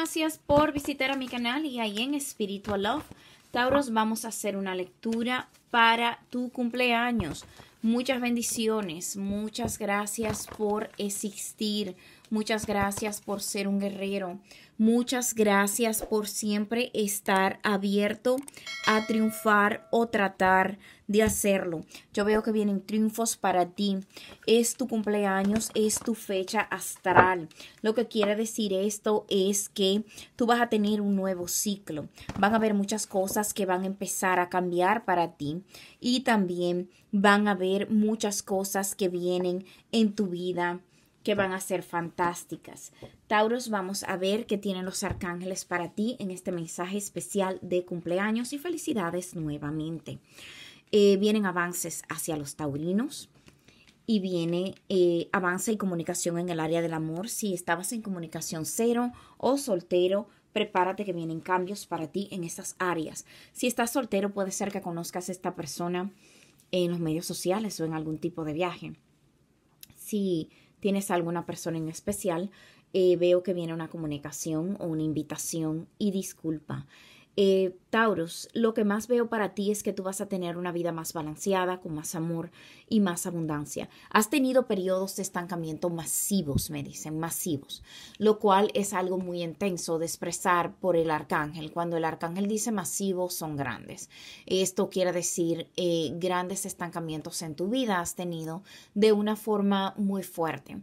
gracias por visitar a mi canal y ahí en Spiritual Love Tauros vamos a hacer una lectura para tu cumpleaños. Muchas bendiciones, muchas gracias por existir, muchas gracias por ser un guerrero, muchas gracias por siempre estar abierto a triunfar o tratar de hacerlo. Yo veo que vienen triunfos para ti. Es tu cumpleaños, es tu fecha astral. Lo que quiere decir esto es que tú vas a tener un nuevo ciclo. Van a haber muchas cosas que van a empezar a cambiar para ti y también van a haber muchas cosas que vienen en tu vida que van a ser fantásticas. Tauros, vamos a ver qué tienen los arcángeles para ti en este mensaje especial de cumpleaños y felicidades nuevamente. Eh, vienen avances hacia los taurinos y viene eh, avance y comunicación en el área del amor. Si estabas en comunicación cero o soltero, prepárate que vienen cambios para ti en esas áreas. Si estás soltero, puede ser que conozcas a esta persona en los medios sociales o en algún tipo de viaje. Si tienes alguna persona en especial, eh, veo que viene una comunicación o una invitación y disculpa. Taurus, lo que más veo para ti es que tú vas a tener una vida más balanceada, con más amor y más abundancia. Has tenido periodos de estancamiento masivos, me dicen, masivos, lo cual es algo muy intenso de expresar por el arcángel. Cuando el arcángel dice masivos, son grandes. Esto quiere decir eh, grandes estancamientos en tu vida has tenido de una forma muy fuerte.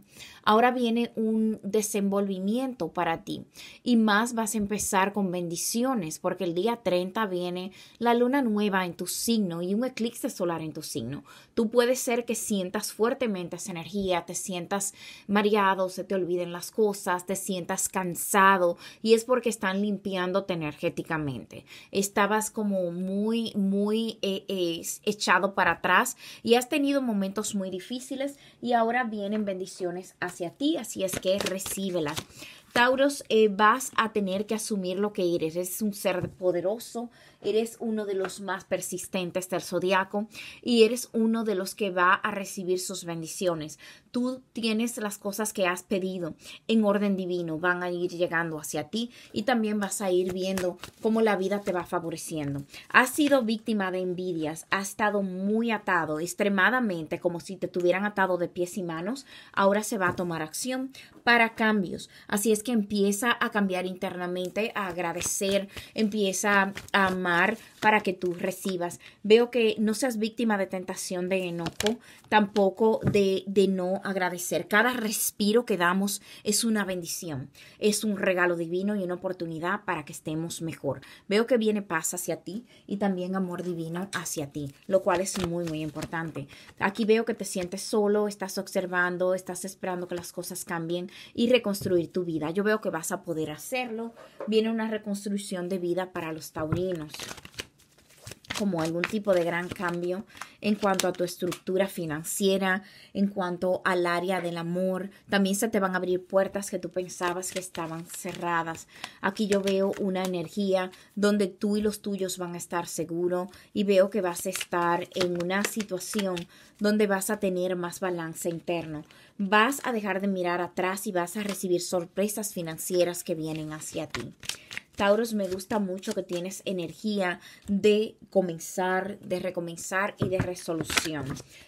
Ahora viene un desenvolvimiento para ti y más vas a empezar con bendiciones porque el día 3 viene la luna nueva en tu signo y un eclipse solar en tu signo. Tú puedes ser que sientas fuertemente esa energía, te sientas mareado, se te olviden las cosas, te sientas cansado y es porque están limpiándote energéticamente. Estabas como muy, muy eh, echado para atrás y has tenido momentos muy difíciles y ahora vienen bendiciones hacia ti, así es que recíbelas. Tauros, eh, vas a tener que asumir lo que eres. Eres un ser poderoso, eres uno de los más persistentes del zodiaco y eres uno de los que va a recibir sus bendiciones. Tú tienes las cosas que has pedido en orden divino, van a ir llegando hacia ti y también vas a ir viendo cómo la vida te va favoreciendo. Has sido víctima de envidias, has estado muy atado, extremadamente como si te tuvieran atado de pies y manos. Ahora se va a tomar acción para cambios. Así es que empieza a cambiar internamente, a agradecer, empieza a Mar para que tú recibas. Veo que no seas víctima de tentación de enojo, tampoco de, de no agradecer. Cada respiro que damos es una bendición, es un regalo divino y una oportunidad para que estemos mejor. Veo que viene paz hacia ti y también amor divino hacia ti, lo cual es muy, muy importante. Aquí veo que te sientes solo, estás observando, estás esperando que las cosas cambien y reconstruir tu vida. Yo veo que vas a poder hacerlo. Viene una reconstrucción de vida para los taurinos como algún tipo de gran cambio en cuanto a tu estructura financiera, en cuanto al área del amor. También se te van a abrir puertas que tú pensabas que estaban cerradas. Aquí yo veo una energía donde tú y los tuyos van a estar seguros y veo que vas a estar en una situación donde vas a tener más balance interno. Vas a dejar de mirar atrás y vas a recibir sorpresas financieras que vienen hacia ti. Tauros, me gusta mucho que tienes energía de comenzar, de recomenzar y de resolución.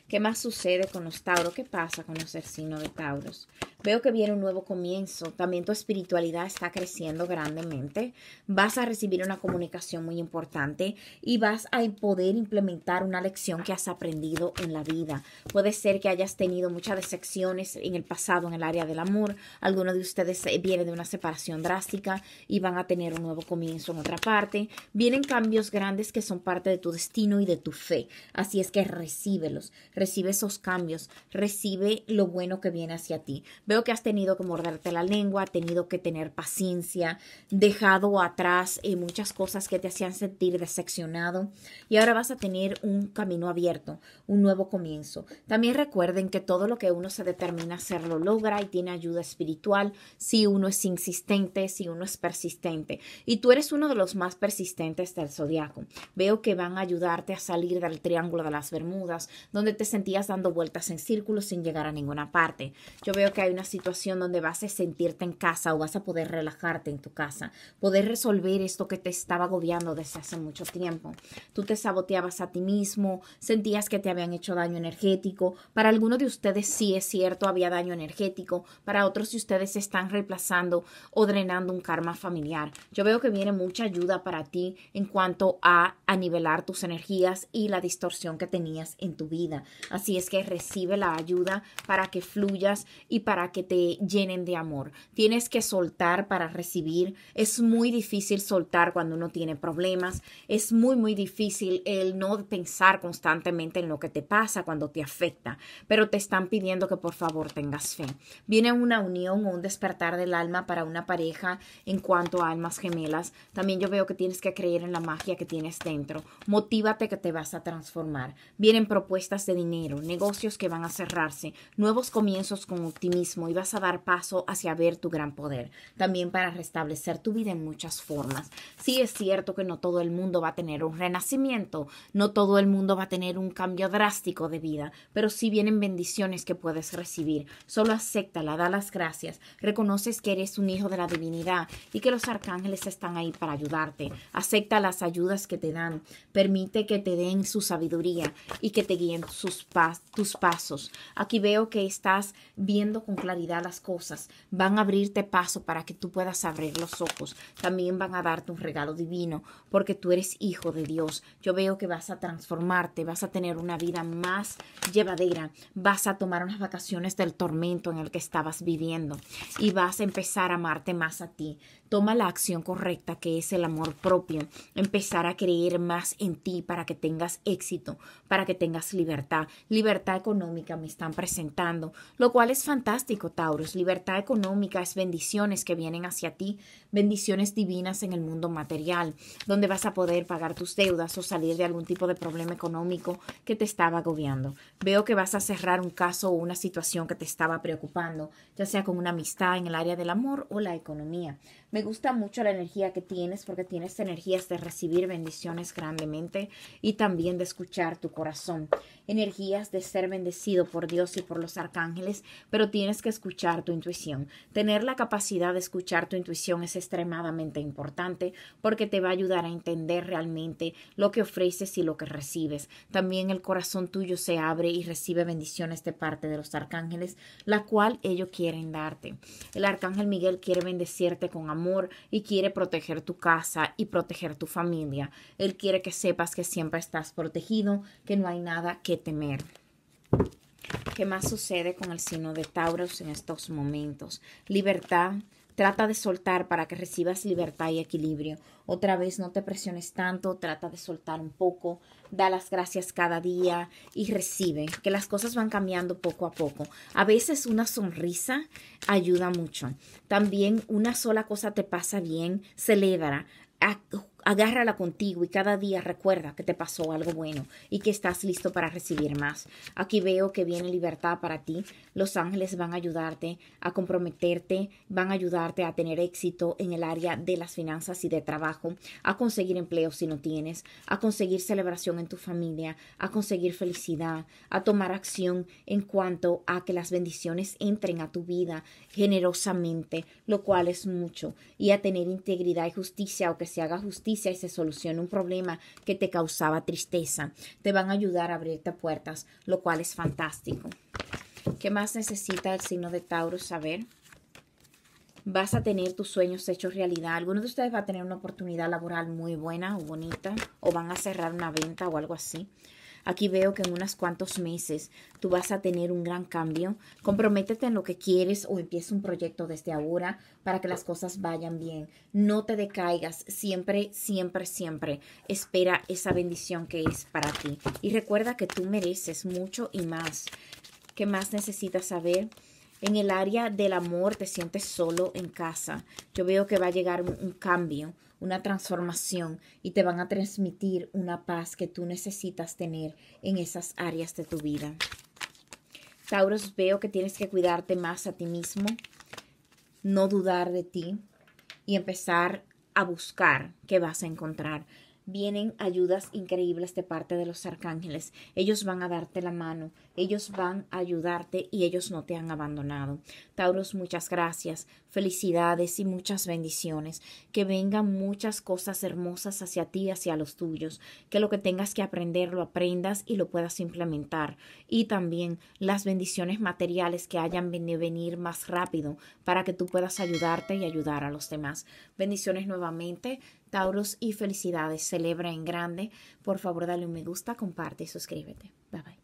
¿Qué más sucede con los Tauros? ¿Qué pasa con los signos de Tauros? Veo que viene un nuevo comienzo. También tu espiritualidad está creciendo grandemente. Vas a recibir una comunicación muy importante y vas a poder implementar una lección que has aprendido en la vida. Puede ser que hayas tenido muchas decepciones en el pasado en el área del amor. alguno de ustedes eh, viene de una separación drástica y van a tener un nuevo comienzo en otra parte. Vienen cambios grandes que son parte de tu destino y de tu fe. Así es que recíbelos. Recibe esos cambios. Recibe lo bueno que viene hacia ti Veo que has tenido que morderte la lengua, tenido que tener paciencia, dejado atrás y eh, muchas cosas que te hacían sentir decepcionado y ahora vas a tener un camino abierto, un nuevo comienzo. También recuerden que todo lo que uno se determina hacer lo logra y tiene ayuda espiritual si uno es insistente, si uno es persistente. Y tú eres uno de los más persistentes del zodiaco. Veo que van a ayudarte a salir del triángulo de las Bermudas, donde te sentías dando vueltas en círculos sin llegar a ninguna parte. Yo veo que hay una situación donde vas a sentirte en casa o vas a poder relajarte en tu casa, poder resolver esto que te estaba agobiando desde hace mucho tiempo. Tú te saboteabas a ti mismo, sentías que te habían hecho daño energético. Para algunos de ustedes sí es cierto, había daño energético. Para otros si ustedes están reemplazando o drenando un karma familiar. Yo veo que viene mucha ayuda para ti en cuanto a, a nivelar tus energías y la distorsión que tenías en tu vida. Así es que recibe la ayuda para que fluyas y para que te llenen de amor. Tienes que soltar para recibir. Es muy difícil soltar cuando uno tiene problemas. Es muy, muy difícil el no pensar constantemente en lo que te pasa cuando te afecta. Pero te están pidiendo que por favor tengas fe. Viene una unión o un despertar del alma para una pareja en cuanto a almas gemelas. También yo veo que tienes que creer en la magia que tienes dentro. Motívate que te vas a transformar. Vienen propuestas de dinero, negocios que van a cerrarse, nuevos comienzos con optimismo y vas a dar paso hacia ver tu gran poder, también para restablecer tu vida en muchas formas. Sí es cierto que no todo el mundo va a tener un renacimiento, no todo el mundo va a tener un cambio drástico de vida, pero sí vienen bendiciones que puedes recibir. Solo acéptala, da las gracias, reconoces que eres un hijo de la divinidad y que los arcángeles están ahí para ayudarte. Acepta las ayudas que te dan, permite que te den su sabiduría y que te guíen sus tus pasos. Aquí veo que estás viendo con las cosas, van a abrirte paso para que tú puedas abrir los ojos, también van a darte un regalo divino, porque tú eres hijo de Dios. Yo veo que vas a transformarte, vas a tener una vida más llevadera, vas a tomar unas vacaciones del tormento en el que estabas viviendo y vas a empezar a amarte más a ti. Toma la acción correcta que es el amor propio, empezar a creer más en ti para que tengas éxito, para que tengas libertad, libertad económica me están presentando, lo cual es fantástico Taurus, libertad económica es bendiciones que vienen hacia ti, bendiciones divinas en el mundo material, donde vas a poder pagar tus deudas o salir de algún tipo de problema económico que te estaba agobiando. Veo que vas a cerrar un caso o una situación que te estaba preocupando, ya sea con una amistad en el área del amor o la economía. Me gusta mucho la energía que tienes porque tienes energías de recibir bendiciones grandemente y también de escuchar tu corazón. Energías de ser bendecido por Dios y por los arcángeles, pero tienes que escuchar tu intuición. Tener la capacidad de escuchar tu intuición es extremadamente importante porque te va a ayudar a entender realmente lo que ofreces y lo que recibes. También el corazón tuyo se abre y recibe bendiciones de parte de los arcángeles, la cual ellos quieren darte. El arcángel Miguel quiere bendecirte con amor y quiere proteger tu casa y proteger tu familia. Él quiere que sepas que siempre estás protegido, que no hay nada que temer. ¿Qué más sucede con el signo de Tauros en estos momentos? Libertad, Trata de soltar para que recibas libertad y equilibrio. Otra vez, no te presiones tanto, trata de soltar un poco, da las gracias cada día y recibe, que las cosas van cambiando poco a poco. A veces una sonrisa ayuda mucho. También una sola cosa te pasa bien, celebra agárrala contigo y cada día recuerda que te pasó algo bueno y que estás listo para recibir más. Aquí veo que viene libertad para ti. Los ángeles van a ayudarte a comprometerte, van a ayudarte a tener éxito en el área de las finanzas y de trabajo, a conseguir empleo si no tienes, a conseguir celebración en tu familia, a conseguir felicidad, a tomar acción en cuanto a que las bendiciones entren a tu vida generosamente, lo cual es mucho, y a tener integridad y justicia o que se haga justicia y se soluciona un problema que te causaba tristeza. Te van a ayudar a abrirte puertas, lo cual es fantástico. ¿Qué más necesita el signo de Tauro saber? Vas a tener tus sueños hechos realidad. Algunos de ustedes va a tener una oportunidad laboral muy buena o bonita, o van a cerrar una venta o algo así. Aquí veo que en unos cuantos meses tú vas a tener un gran cambio. Comprométete en lo que quieres o empieza un proyecto desde ahora para que las cosas vayan bien. No te decaigas. Siempre, siempre, siempre espera esa bendición que es para ti. Y recuerda que tú mereces mucho y más. ¿Qué más necesitas saber? En el área del amor te sientes solo en casa. Yo veo que va a llegar un cambio una transformación y te van a transmitir una paz que tú necesitas tener en esas áreas de tu vida. Tauros, veo que tienes que cuidarte más a ti mismo, no dudar de ti y empezar a buscar qué vas a encontrar vienen ayudas increíbles de parte de los arcángeles. Ellos van a darte la mano, ellos van a ayudarte y ellos no te han abandonado. Tauros, muchas gracias, felicidades y muchas bendiciones. Que vengan muchas cosas hermosas hacia ti, hacia los tuyos. Que lo que tengas que aprender lo aprendas y lo puedas implementar. Y también las bendiciones materiales que hayan de venir más rápido para que tú puedas ayudarte y ayudar a los demás. Bendiciones nuevamente. Tauros, y felicidades. Celebra en grande. Por favor, dale un me gusta, comparte y suscríbete. Bye bye.